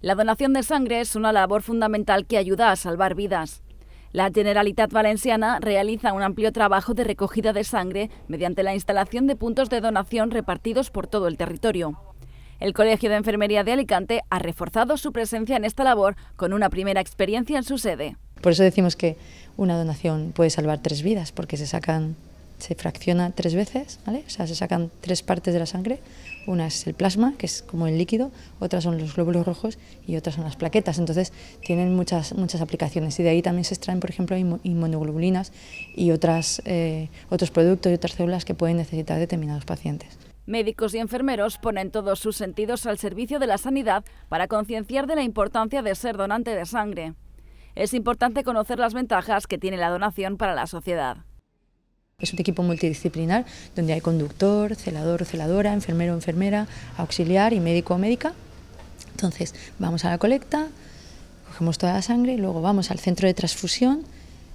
La donación de sangre es una labor fundamental que ayuda a salvar vidas. La Generalitat Valenciana realiza un amplio trabajo de recogida de sangre mediante la instalación de puntos de donación repartidos por todo el territorio. El Colegio de Enfermería de Alicante ha reforzado su presencia en esta labor con una primera experiencia en su sede. Por eso decimos que una donación puede salvar tres vidas, porque se sacan se fracciona tres veces, ¿vale? O sea, se sacan tres partes de la sangre. Una es el plasma, que es como el líquido, otras son los glóbulos rojos y otras son las plaquetas. Entonces, tienen muchas, muchas aplicaciones y de ahí también se extraen, por ejemplo, inmunoglobulinas y eh, otros productos y otras células que pueden necesitar determinados pacientes. Médicos y enfermeros ponen todos sus sentidos al servicio de la sanidad para concienciar de la importancia de ser donante de sangre. Es importante conocer las ventajas que tiene la donación para la sociedad. Es un equipo multidisciplinar donde hay conductor, celador o celadora, enfermero o enfermera, auxiliar y médico o médica. Entonces, vamos a la colecta, cogemos toda la sangre, y luego vamos al centro de transfusión,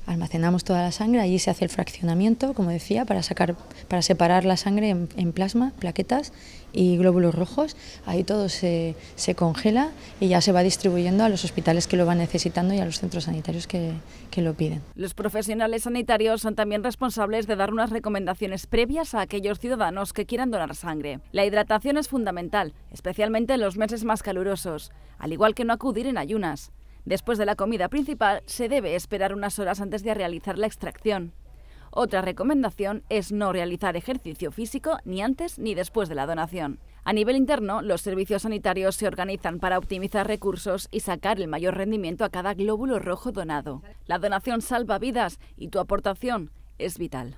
almacenamos toda la sangre, allí se hace el fraccionamiento, como decía, para, sacar, para separar la sangre en, plasma, plaquetas y glóbulos rojos. Ahí todo se, congela y ya se va distribuyendo a los hospitales que lo van necesitando y a los centros sanitarios que lo piden. Los profesionales sanitarios son también responsables de dar unas recomendaciones previas a aquellos ciudadanos que quieran donar sangre. La hidratación es fundamental, especialmente en los meses más calurosos, al igual que no acudir en ayunas. Después de la comida principal se debe esperar unas horas antes de realizar la extracción. Otra recomendación es no realizar ejercicio físico ni antes ni después de la donación. A nivel interno, los servicios sanitarios se organizan para optimizar recursos y sacar el mayor rendimiento a cada glóbulo rojo donado. La donación salva vidas y tu aportación es vital.